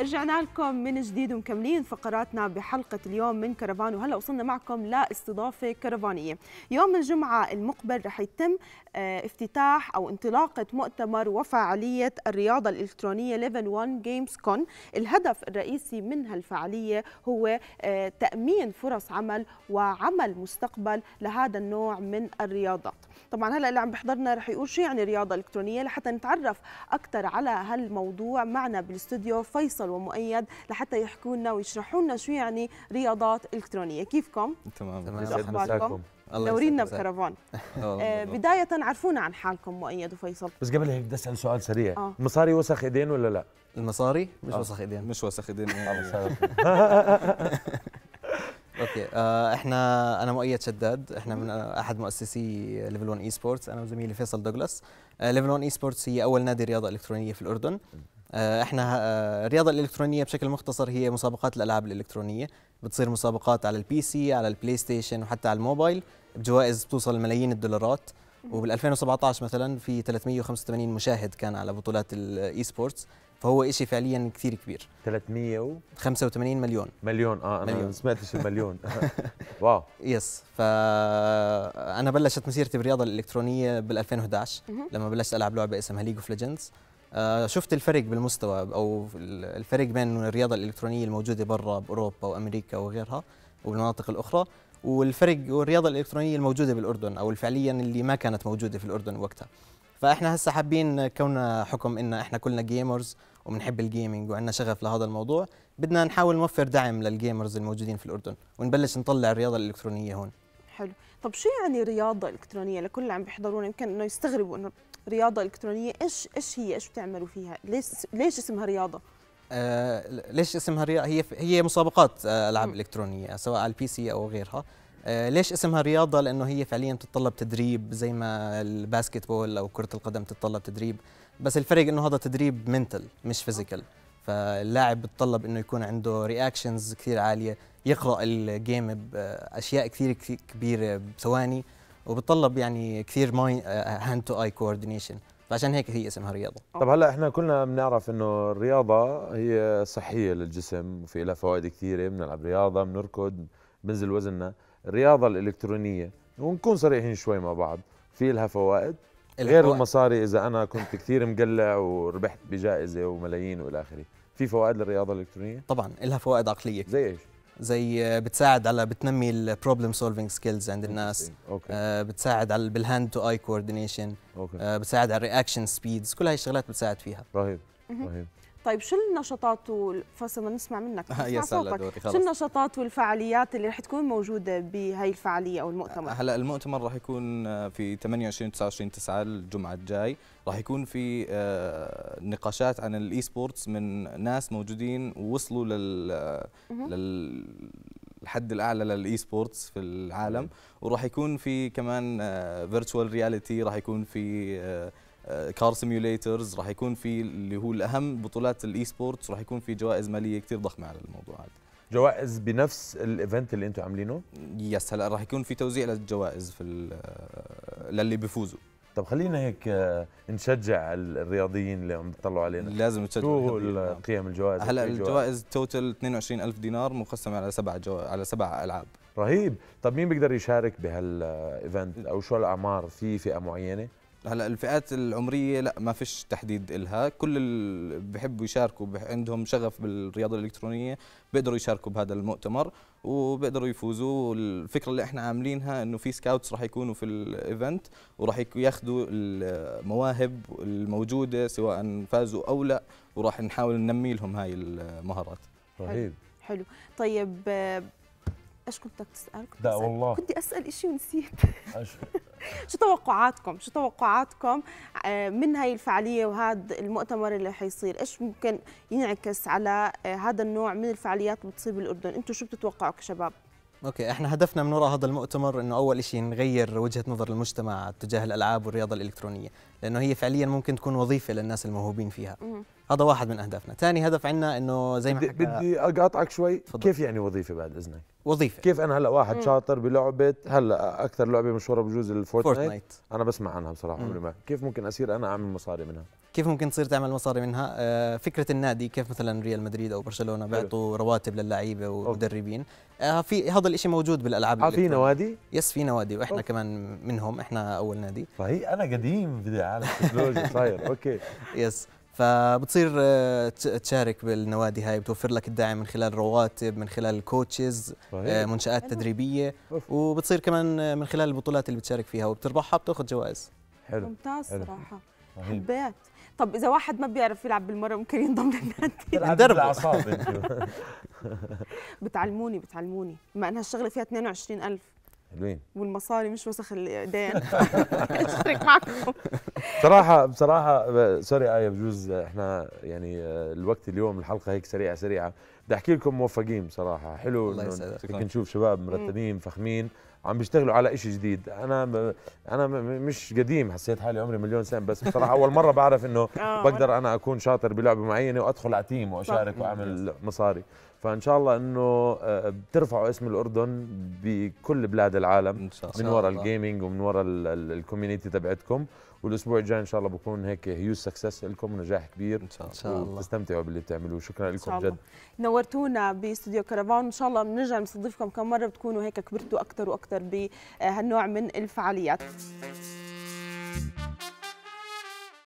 رجعنا لكم من جديد ومكملين فقراتنا بحلقة اليوم من كرفان وهلا وصلنا معكم لاستضافة كرفانية يوم الجمعة المقبل رح يتم آه، افتتاح أو انطلاقة مؤتمر وفعالية الرياضة الإلكترونية 111 جيمز كون الهدف الرئيسي من هالفعالية هو آه، تأمين فرص عمل وعمل مستقبل لهذا النوع من الرياضات طبعا هلا اللي عم بحضرنا رح يقول شو يعني رياضة إلكترونية لحتى نتعرف أكثر على هالموضوع معنا بالاستوديو فيصل مصور ومؤيد لحتى يحكوا لنا ويشرحوا لنا شو يعني رياضات الكترونيه كيفكم تمام تمام دورينا بكرفان آه، آه، بدايه عرفونا عن حالكم مؤيد وفيصل بس قبل هيك بدي اسال سؤال سريع آه. مصاري وسخ ايدين ولا لا المصاري مش آه. وسخ ايدين مش وسخ ايدين آه. اوكي احنا انا مؤيد شداد احنا من احد مؤسسي ليفل 1 اي سبورتس انا وزميلي فيصل دوغلاس ليفل 1 اي سبورتس هي اول نادي رياضه الكترونيه في الاردن آه، احنا آه، الرياضه الالكترونيه بشكل مختصر هي مسابقات الالعاب الالكترونيه بتصير مسابقات على البي سي على البلاي ستيشن وحتى على الموبايل بجوائز بتوصل ملايين الدولارات وبال 2017 مثلا في 385 مشاهد كان على بطولات الاي سبورتس فهو شيء فعليا كثير كبير 385 مليون مليون اه انا مليون. سمعتش المليون واو يس فانا آه، بلشت مسيرتي بالرياضه الالكترونيه بال 2011 لما بلشت العب لعبه اسمها ليج اوف ليجندز آه، شفت الفرق بالمستوى او الفرق بين الرياضه الالكترونيه الموجوده برا باوروبا وامريكا وغيرها والمناطق الاخرى والفرق والرياضه الالكترونيه الموجوده بالاردن او فعليا اللي ما كانت موجوده في الاردن وقتها فاحنا هسه حابين كون حكم ان احنا كلنا جيمرز وبنحب الجيمنج وعندنا شغف لهذا الموضوع بدنا نحاول نوفر دعم للجيمرز الموجودين في الاردن ونبلش نطلع الرياضه الالكترونيه هون حلو طب شو يعني رياضه الكترونيه لكل اللي عم بيحضرونا يمكن انه يستغربوا انه رياضه الكترونيه ايش ايش هي ايش بتعملوا فيها ليش ليش اسمها رياضه آه ليش اسمها رياضه هي هي مسابقات آه، العاب الكترونيه سواء على البي سي او غيرها آه ليش اسمها رياضه لانه هي فعليا بتتطلب تدريب زي ما الباسكت بول او كره القدم بتتطلب تدريب بس الفرق انه هذا تدريب منتل مش فيزيكال آه. فاللاعب بتطلب انه يكون عنده رياكشنز كثير عاليه يقرا الجيم باشياء كثير كبيره بثواني وبتطلب يعني كثير ماي هاند تو اي كوردينيشن فعشان هيك هي اسمها رياضه طب هلا احنا كلنا بنعرف انه الرياضه هي صحيه للجسم وفي لها فوائد كثيره بنلعب رياضه بنركض بنزل وزننا الرياضه الالكترونيه ونكون صريحين شوي مع بعض في لها فوائد غير فوائد. المصاري اذا انا كنت كثير مقلع وربحت بجائزه وملايين والى اخره في فوائد للرياضه الالكترونيه طبعا لها فوائد عقليه زي ايش زي بتساعد على بتنمي البروبلم سولفينج سكيلز عند الناس أوكي. آه بتساعد على بالهاند تو اي كوردينيشن بتساعد على الرياكشن سبيدز كل هاي الشغلات بتساعد فيها رهيب رهيب طيب شو النشاطات فاصل نسمع منك آه، يا صوتك شو النشاطات والفعاليات اللي رح تكون موجوده بهي الفعاليه او المؤتمر آه، هلا المؤتمر رح يكون آه، في 28 29 9 الجمعه الجاي رح يكون في نقاشات عن الاي سبورتس من ناس موجودين ووصلوا لل لل الاعلى للاي سبورتس في العالم وراح يكون في كمان فيرتشوال رياليتي راح يكون في كار آه، سيميوليترز راح يكون في اللي هو الاهم بطولات الاي سبورتس راح يكون في جوائز ماليه كثير ضخمه على الموضوع هذا جوائز بنفس الايفنت اللي انتم عاملينه يس هلا راح يكون في توزيع للجوائز في آه، للي بيفوزوا طب خلينا هيك آه، نشجع الرياضيين اللي عم بيطلعوا علينا لازم نشجع شو قيم الجوائز هلا الجوائز توتال 22000 دينار مقسمه على سبع جو... على سبع العاب رهيب طب مين بيقدر يشارك بهالايفنت او شو الاعمار في فئه معينه هلا الفئات العمريه لا ما فيش تحديد إلها كل اللي بحبوا يشاركوا عندهم شغف بالرياضه الالكترونيه بيقدروا يشاركوا بهذا المؤتمر وبيقدروا يفوزوا الفكره اللي احنا عاملينها انه في سكاوتس راح يكونوا في الايفنت وراح ياخذوا المواهب الموجوده سواء فازوا او لا وراح نحاول ننمي لهم هاي المهارات رهيب حلو طيب ايش آه، كنت بدك تسال؟ كنت لا والله كنت اسال شيء ونسيت شو توقعاتكم شو توقعاتكم آه، من هاي الفعاليه وهذا المؤتمر اللي حيصير ايش ممكن ينعكس على آه، هذا النوع من الفعاليات اللي بتصير بالاردن انتم شو بتتوقعوا كشباب اوكي احنا هدفنا من وراء هذا المؤتمر انه اول شيء نغير وجهه نظر المجتمع تجاه الالعاب والرياضه الالكترونيه لانه هي فعليا ممكن تكون وظيفه للناس الموهوبين فيها هذا واحد من اهدافنا ثاني هدف عندنا انه زي ما حكى بدي اقاطعك شوي فضل. كيف يعني وظيفه بعد اذنك وظيفه كيف انا هلا واحد مم. شاطر بلعبه هلا اكثر لعبه مشهوره بجوز الفورتنايت انا بسمع عنها بصراحه عمري ما كيف ممكن اصير انا اعمل مصاري منها كيف ممكن تصير تعمل مصاري منها آه فكره النادي كيف مثلا ريال مدريد او برشلونه بيعطوا رواتب للعيبه ومدربين آه في هذا الشيء موجود بالالعاب آه في نوادي يس في نوادي واحنا أوف. كمان منهم احنا اول نادي صحيح انا قديم بدي اعرف صاير اوكي يس فبتصير آه، تشارك بالنوادي هاي بتوفر لك الدعم من خلال رواتب من خلال الكوتشز آه، منشات تدريبيه وبتصير كمان آه، من خلال البطولات اللي بتشارك فيها وبتربحها بتاخذ جوائز حلو ممتاز صراحه حبيت طب اذا واحد ما بيعرف يلعب بالمره ممكن ينضم للنادي بتدرب بتعلموني بتعلموني ما انها الشغله فيها 22000 حلوين والمصاري مش وسخ الايدين اشترك معكم بصراحه بصراحه سوري ايه بجوز احنا يعني آه، الوقت اليوم الحلقه هيك سريعه سريعه بدي احكي لكم موفقين بصراحه حلو انه نشوف شباب مرتبين فخمين عم بيشتغلوا على شيء جديد انا ب... انا مش قديم حسيت حالي عمري مليون سنه بس بصراحه اول مره بعرف انه آه. بقدر انا اكون شاطر بلعبه معينه وادخل على تيم واشارك واعمل مصاري فان شاء الله انه آه، بترفعوا اسم الاردن بكل بلاد العالم إن شاء من وراء الجيمنج ومن وراء الكوميونتي تبعتكم والاسبوع الجاي ان شاء الله بكون هيك هيو سكسس لكم ونجاح كبير ان شاء الله, تستمتعوا باللي بتعملوه شكرا لكم جد نورتونا باستوديو كرفان ان شاء الله بنرجع نستضيفكم كم مره بتكونوا هيك كبرتوا اكثر واكثر بهالنوع من الفعاليات